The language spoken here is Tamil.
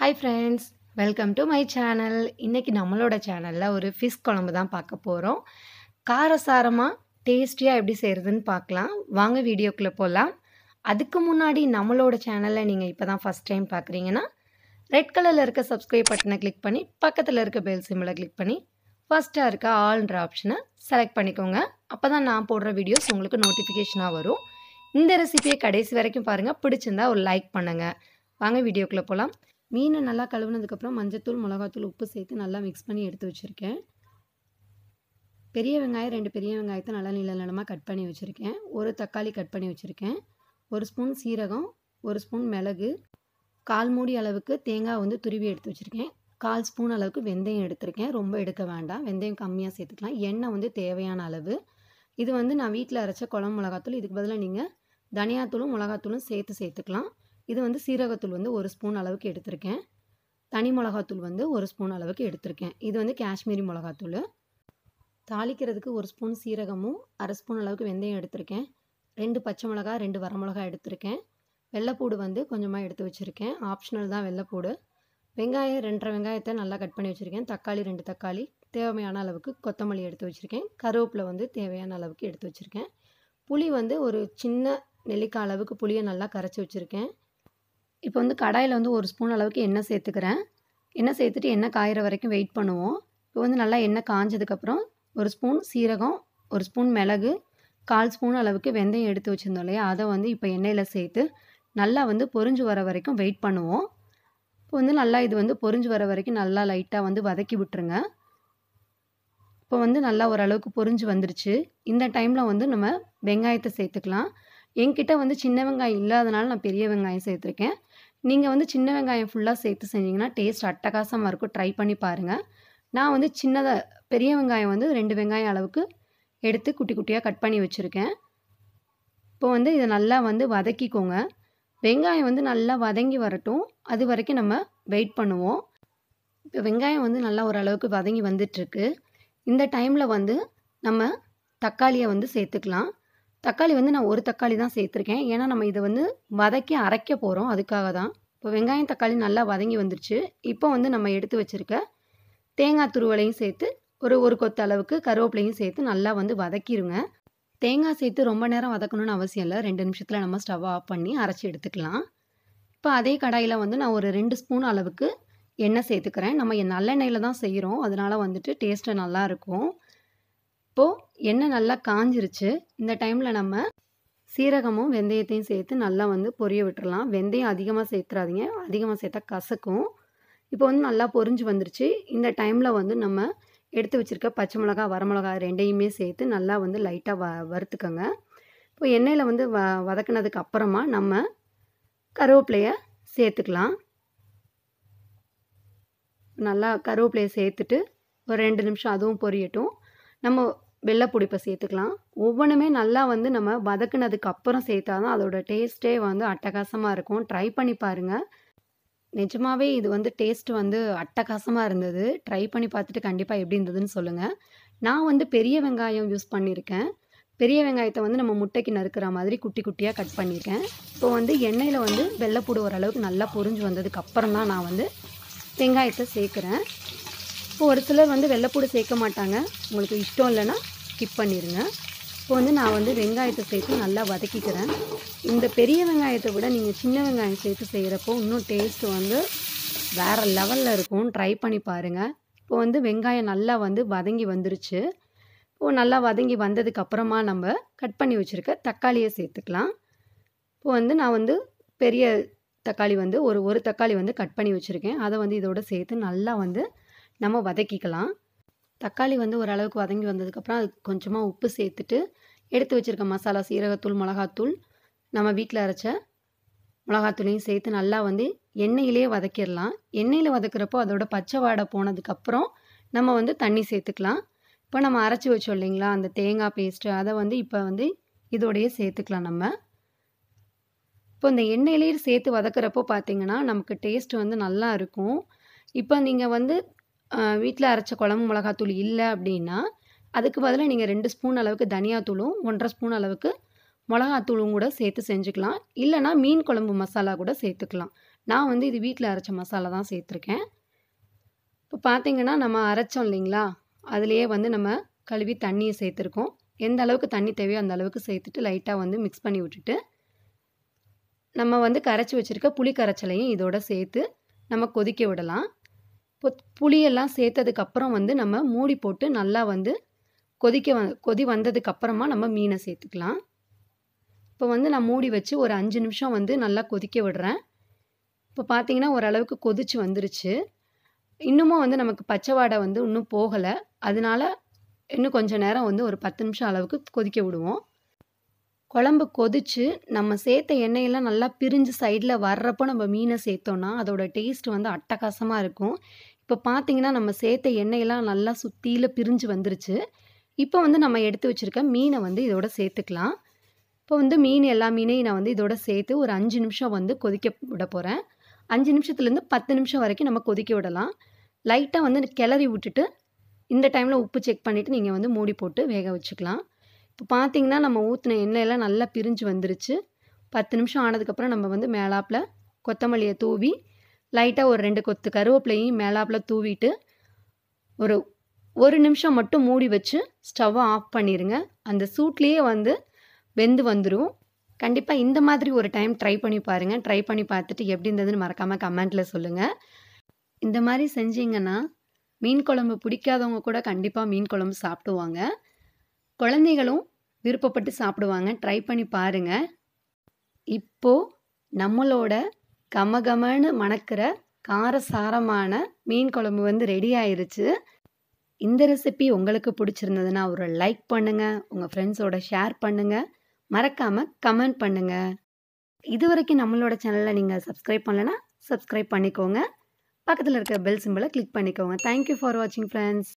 hi friends welcome to my channel இன்றைக்கி நம்மளோட சேனலில் ஒரு ஃபிஷ் குழம்பு தான் பார்க்க போகிறோம் காரசாரமாக டேஸ்டியாக எப்படி செய்கிறதுன்னு பார்க்கலாம் வாங்க வீடியோக்குள்ளே போகலாம் அதுக்கு முன்னாடி நம்மளோட சேனலில் நீங்கள் இப்போ தான் ஃபஸ்ட் டைம் பார்க்குறீங்கன்னா ரெட் கலரில் இருக்க சப்ஸ்கிரைப் பட்டனை கிளிக் பண்ணி பக்கத்தில் இருக்க பெல் சிம்பிளை கிளிக் பண்ணி ஃபஸ்ட்டாக இருக்க ஆல்ன்ற ஆப்ஷனை செலக்ட் பண்ணிக்கோங்க அப்போ தான் நான் போடுற வீடியோஸ் உங்களுக்கு நோட்டிஃபிகேஷனாக வரும் இந்த ரெசிபியை கடைசி வரைக்கும் பாருங்கள் பிடிச்சிருந்தா ஒரு லைக் பண்ணுங்கள் வாங்க வீடியோக்குள்ளே போகலாம் மீனை நல்லா கழுவுனதுக்கப்புறம் மஞ்சத்தூள் மிளகாத்தூள் உப்பு சேர்த்து நல்லா மிக்ஸ் பண்ணி எடுத்து வச்சுருக்கேன் பெரிய வெங்காயம் ரெண்டு பெரிய வெங்காயத்தை நல்லா நீள நிலமாக கட் பண்ணி வச்சுருக்கேன் ஒரு தக்காளி கட் பண்ணி வச்சுருக்கேன் ஒரு ஸ்பூன் சீரகம் ஒரு ஸ்பூன் மிளகு கால் மூடி அளவுக்கு தேங்காய் வந்து துருவி எடுத்து வச்சுருக்கேன் கால் ஸ்பூன் அளவுக்கு வெந்தயம் எடுத்திருக்கேன் ரொம்ப எடுக்க வேண்டாம் வெந்தயம் கம்மியாக சேர்த்துக்கலாம் எண்ணெய் வந்து தேவையான அளவு இது வந்து நான் வீட்டில் அரைச்ச குழம்பு மிளகாத்தூள் இதுக்கு பதிலாக நீங்கள் தனியாத்தூளும் மிளகாத்தூளும் சேர்த்து சேர்த்துக்கலாம் இது வந்து சீரகத்தூள் வந்து ஒரு ஸ்பூன் அளவுக்கு எடுத்திருக்கேன் தனி மிளகாத்தூள் வந்து ஒரு ஸ்பூன் அளவுக்கு எடுத்திருக்கேன் இது வந்து காஷ்மீரி மிளகாத்தூள் தாளிக்கிறதுக்கு ஒரு ஸ்பூன் சீரகமும் அரை ஸ்பூன் அளவுக்கு வெந்தயம் எடுத்திருக்கேன் ரெண்டு பச்சை மிளகா ரெண்டு வரமிளகா எடுத்திருக்கேன் வெள்ளைப்பூடு வந்து கொஞ்சமாக எடுத்து வச்சுருக்கேன் ஆப்ஷனல் தான் வெள்ளைப்பூடு வெங்காயம் ரெண்டரை வெங்காயத்தை நல்லா கட் பண்ணி வச்சுருக்கேன் தக்காளி ரெண்டு தக்காளி தேவையான அளவுக்கு கொத்தமல்லி எடுத்து வச்சுருக்கேன் கருவேப்பிலை வந்து தேவையான அளவுக்கு எடுத்து வச்சுருக்கேன் புளி வந்து ஒரு சின்ன நெல்லிக்காய் அளவுக்கு புளியை நல்லா கரைச்சி வச்சுருக்கேன் இப்போ வந்து கடாயில் வந்து ஒரு ஸ்பூன் அளவுக்கு எண்ணெய் சேர்த்துக்கிறேன் எண்ணெய் சேர்த்துட்டு எண்ணெய் காயிற வரைக்கும் வெயிட் பண்ணுவோம் இப்போ வந்து நல்லா எண்ணெய் காஞ்சதுக்கப்புறம் ஒரு ஸ்பூன் சீரகம் ஒரு ஸ்பூன் மிளகு கால் ஸ்பூன் அளவுக்கு வெந்தயம் எடுத்து வச்சுருந்தோம் இல்லையா அதை வந்து இப்போ எண்ணெயில் சேர்த்து நல்லா வந்து பொறிஞ்சு வர வரைக்கும் வெயிட் பண்ணுவோம் இப்போ வந்து நல்லா இது வந்து பொறிஞ்சு வர வரைக்கும் நல்லா லைட்டாக வந்து வதக்கி விட்டுருங்க இப்போ வந்து நல்லா ஓரளவுக்கு பொறிஞ்சு வந்துருச்சு இந்த டைமில் வந்து நம்ம வெங்காயத்தை சேர்த்துக்கலாம் என்கிட்ட வந்து சின்ன வெங்காயம் இல்லாதனால நான் பெரிய வெங்காயம் சேர்த்துருக்கேன் நீங்கள் வந்து சின்ன வெங்காயம் ஃபுல்லாக சேர்த்து செஞ்சிங்கன்னா டேஸ்ட் அட்டகாசமாக இருக்கும் ட்ரை பண்ணி பாருங்கள் நான் வந்து சின்னதாக பெரிய வெங்காயம் வந்து ரெண்டு வெங்காயம் அளவுக்கு எடுத்து குட்டி குட்டியாக கட் பண்ணி வச்சுருக்கேன் இப்போ வந்து இதை நல்லா வந்து வதக்கிக்கோங்க வெங்காயம் வந்து நல்லா வதங்கி வரட்டும் அது வரைக்கும் நம்ம வெயிட் பண்ணுவோம் இப்போ வெங்காயம் வந்து நல்லா ஓரளவுக்கு வதங்கி வந்துட்டுருக்கு இந்த டைமில் வந்து நம்ம தக்காளியை வந்து சேர்த்துக்கலாம் தக்காளி வந்து நான் ஒரு தக்காளி தான் சேர்த்துருக்கேன் ஏன்னா நம்ம இதை வந்து வதக்கி அரைக்க போகிறோம் அதுக்காக தான் இப்போ வெங்காயம் தக்காளி நல்லா வதங்கி வந்துருச்சு இப்போ வந்து நம்ம எடுத்து வச்சுருக்க தேங்காய் துருவலையும் சேர்த்து ஒரு ஒரு கொத்து அளவுக்கு கருவேப்பிலையும் சேர்த்து நல்லா வந்து வதக்கிடுங்க தேங்காய் சேர்த்து ரொம்ப நேரம் வதக்கணும்னு அவசியம் இல்லை ரெண்டு நிமிஷத்தில் நம்ம ஸ்டவ் ஆஃப் பண்ணி அரைச்சி எடுத்துக்கலாம் இப்போ அதே கடாயில் வந்து நான் ஒரு ரெண்டு ஸ்பூன் அளவுக்கு எண்ணெய் சேர்த்துக்கிறேன் நம்ம நல்லெண்ணெயில் தான் செய்கிறோம் அதனால் வந்துட்டு டேஸ்ட்டு நல்லாயிருக்கும் இப்போது எண்ணெய் நல்லா காஞ்சிருச்சு இந்த டைமில் நம்ம சீரகமும் வெந்தயத்தையும் சேர்த்து நல்லா வந்து பொரிய விட்டுடலாம் வெந்தயம் அதிகமாக சேர்த்துறாதீங்க அதிகமாக சேர்த்தா கசக்கும் இப்போ வந்து நல்லா பொரிஞ்சு வந்துருச்சு இந்த டைமில் வந்து நம்ம எடுத்து வச்சுருக்க பச்சை மிளகா வரமிளகாய் ரெண்டையுமே சேர்த்து நல்லா வந்து லைட்டாக வ வறுத்துக்கோங்க இப்போ எண்ணெயில் வந்து வ வதக்கினதுக்கு அப்புறமா நம்ம கருவேப்பிலையை சேர்த்துக்கலாம் நல்லா கருவேப்பிலையை சேர்த்துட்டு ஒரு ரெண்டு நிமிஷம் அதுவும் பொரியட்டும் நம்ம வெள்ளைப்பொடிப்பை சேர்த்துக்கலாம் ஒவ்வொன்றுமே நல்லா வந்து நம்ம வதக்குனதுக்கு அப்புறம் சேர்த்தா தான் அதோடய டேஸ்ட்டே வந்து அட்டகாசமாக இருக்கும் ட்ரை பண்ணி பாருங்கள் நிஜமாகவே இது வந்து டேஸ்ட் வந்து அட்டகாசமாக இருந்தது ட்ரை பண்ணி பார்த்துட்டு கண்டிப்பாக எப்படி இருந்ததுன்னு சொல்லுங்கள் நான் வந்து பெரிய வெங்காயம் யூஸ் பண்ணியிருக்கேன் பெரிய வெங்காயத்தை வந்து நம்ம முட்டைக்கு நறுக்கிற மாதிரி குட்டி குட்டியாக கட் பண்ணியிருக்கேன் இப்போ வந்து எண்ணெயில் வந்து வெள்ளைப்பூடு ஓரளவுக்கு நல்லா பொறிஞ்சு வந்ததுக்கு அப்புறம் தான் நான் வந்து வெங்காயத்தை சேர்க்குறேன் இப்போ ஒரு சிலர் வந்து வெள்ளைப்பூடு சேர்க்க மாட்டாங்க உங்களுக்கு இஷ்டம் இல்லைன்னா ஸ்கிப் பண்ணிடுங்க இப்போ வந்து நான் வந்து வெங்காயத்தை சேர்த்து நல்லா வதக்கிக்கிறேன் இந்த பெரிய வெங்காயத்தை விட நீங்கள் சின்ன வெங்காயம் சேர்த்து செய்கிறப்போ இன்னும் டேஸ்ட்டு வந்து வேறு லெவலில் இருக்கும் ட்ரை பண்ணி பாருங்கள் இப்போ வந்து வெங்காயம் நல்லா வந்து வதங்கி வந்துருச்சு இப்போது நல்லா வதங்கி வந்ததுக்கப்புறமா நம்ம கட் பண்ணி வச்சுருக்க தக்காளியை சேர்த்துக்கலாம் இப்போ வந்து நான் வந்து பெரிய தக்காளி வந்து ஒரு ஒரு தக்காளி வந்து கட் பண்ணி வச்சுருக்கேன் அதை வந்து இதோட சேர்த்து நல்லா வந்து நம்ம வதக்கிக்கலாம் தக்காளி வந்து ஓரளவுக்கு வதங்கி வந்ததுக்கப்புறம் அதுக்கு கொஞ்சமாக உப்பு சேர்த்துட்டு எடுத்து வச்சுருக்க மசாலா சீரகத்தூள் மிளகாத்தூள் நம்ம வீட்டில் அரைச்ச மிளகாத்தூளையும் சேர்த்து நல்லா வந்து எண்ணெயிலேயே வதக்கிடலாம் எண்ணெயில் வதக்குறப்போ அதோட பச்சை வாடை போனதுக்கப்புறம் நம்ம வந்து தண்ணி சேர்த்துக்கலாம் இப்போ நம்ம அரைச்சி வச்சோம் இல்லைங்களா அந்த தேங்காய் பேஸ்ட்டு அதை வந்து இப்போ வந்து இதோடையே சேர்த்துக்கலாம் நம்ம இப்போ இந்த எண்ணெயிலேயே சேர்த்து வதக்குறப்போ பார்த்தீங்கன்னா நமக்கு டேஸ்ட் வந்து நல்லா இருக்கும் இப்போ நீங்கள் வந்து வீட்டில் அரைச்ச குழம்பு மிளகாத்தூள் இல்லை அப்படின்னா அதுக்கு பதிலாக நீங்கள் ரெண்டு ஸ்பூன் அளவுக்கு தனியாத்தூளும் ஒன்றரை ஸ்பூன் அளவுக்கு மிளகாத்தூளும் கூட சேர்த்து செஞ்சுக்கலாம் இல்லைனா மீன் குழம்பு மசாலா கூட சேர்த்துக்கலாம் நான் வந்து இது வீட்டில் அரைச்ச மசாலா தான் சேர்த்துருக்கேன் இப்போ பார்த்திங்கன்னா நம்ம அரைச்சோம் இல்லைங்களா அதுலேயே வந்து நம்ம கழுவி தண்ணியை சேர்த்துருக்கோம் எந்த அளவுக்கு தண்ணி தேவையோ அந்த அளவுக்கு சேர்த்துட்டு லைட்டாக வந்து மிக்ஸ் பண்ணி விட்டுட்டு நம்ம வந்து கரைச்சி வச்சுருக்க புளி கரைச்சலையும் இதோட சேர்த்து நம்ம கொதிக்க விடலாம் புளியெல்லாம் சேர்த்ததுக்கப்புறம் வந்து நம்ம மூடி போட்டு நல்லா வந்து கொதிக்க வ கொதி வந்ததுக்கப்புறமா நம்ம மீனை சேர்த்துக்கலாம் இப்போ வந்து நான் மூடி வச்சு ஒரு அஞ்சு நிமிஷம் வந்து நல்லா கொதிக்க விடுறேன் இப்போ பார்த்தீங்கன்னா ஓரளவுக்கு கொதிச்சு வந்துருச்சு இன்னமும் வந்து நமக்கு பச்சை வாடை வந்து இன்னும் போகலை அதனால இன்னும் கொஞ்சம் நேரம் வந்து ஒரு பத்து நிமிஷம் அளவுக்கு கொதிக்க விடுவோம் குழம்பு கொதிச்சு நம்ம சேர்த்த எண்ணெயெல்லாம் நல்லா பிரிஞ்சு சைடில் வர்றப்போ நம்ம மீனை சேர்த்தோன்னா அதோட டேஸ்ட் வந்து அட்டகாசமாக இருக்கும் இப்போ பார்த்தீங்கன்னா நம்ம சேர்த்த எண்ணெயெல்லாம் நல்லா சுற்றியில் பிரிஞ்சு வந்துருச்சு இப்போ வந்து நம்ம எடுத்து வச்சுருக்க மீனை வந்து இதோட சேர்த்துக்கலாம் இப்போ வந்து மீன் எல்லா மீனையும் நான் வந்து இதோட சேர்த்து ஒரு அஞ்சு நிமிஷம் வந்து கொதிக்க விட போகிறேன் அஞ்சு நிமிஷத்துலேருந்து பத்து நிமிஷம் வரைக்கும் நம்ம கொதிக்க விடலாம் லைட்டாக வந்து கிளறி விட்டுட்டு இந்த டைமில் உப்பு செக் பண்ணிவிட்டு நீங்கள் வந்து மூடி போட்டு வேக வச்சுக்கலாம் இப்போ பார்த்திங்கன்னா நம்ம ஊற்றின எண்ணெயெல்லாம் நல்லா பிரிஞ்சு வந்துருச்சு பத்து நிமிஷம் ஆனதுக்கப்புறம் நம்ம வந்து மேலாப்பில் கொத்தமல்லியை தூவி லைட்டாக ஒரு ரெண்டு கொத்து கருவேப்பிலையும் மேலாப்பில் தூவிட்டு ஒரு ஒரு நிமிஷம் மட்டும் மூடி வச்சு ஸ்டவ்வை ஆஃப் பண்ணிடுங்க அந்த சூட்லேயே வந்து வெந்து வந்துடும் கண்டிப்பாக இந்த மாதிரி ஒரு டைம் ட்ரை பண்ணி பாருங்கள் ட்ரை பண்ணி பார்த்துட்டு எப்படி இருந்ததுன்னு மறக்காமல் கமெண்ட்டில் சொல்லுங்கள் இந்த மாதிரி செஞ்சீங்கன்னா மீன் குழம்பு பிடிக்காதவங்க கூட கண்டிப்பாக மீன் குழம்பு சாப்பிடுவாங்க குழந்தைகளும் விருப்பப்பட்டு சாப்பிடுவாங்க ட்ரை பண்ணி பாருங்கள் இப்போது நம்மளோட கமகமன்னு மணக்கிற காரசாரமான மீன் குழம்பு வந்து ரெடி ஆயிருச்சு இந்த ரெசிபி உங்களுக்கு பிடிச்சிருந்ததுன்னா ஒரு லைக் பண்ணுங்கள் உங்கள் ஃப்ரெண்ட்ஸோட ஷேர் பண்ணுங்கள் மறக்காமல் கமெண்ட் பண்ணுங்கள் இது வரைக்கும் நம்மளோட சேனலை நீங்கள் சப்ஸ்கிரைப் பண்ணலன்னா சப்ஸ்கிரைப் பண்ணிக்கோங்க பக்கத்தில் இருக்க பெல் சிம்பிளை கிளிக் பண்ணிக்கோங்க தேங்க்யூ ஃபார் வாட்சிங் ஃப்ரெண்ட்ஸ்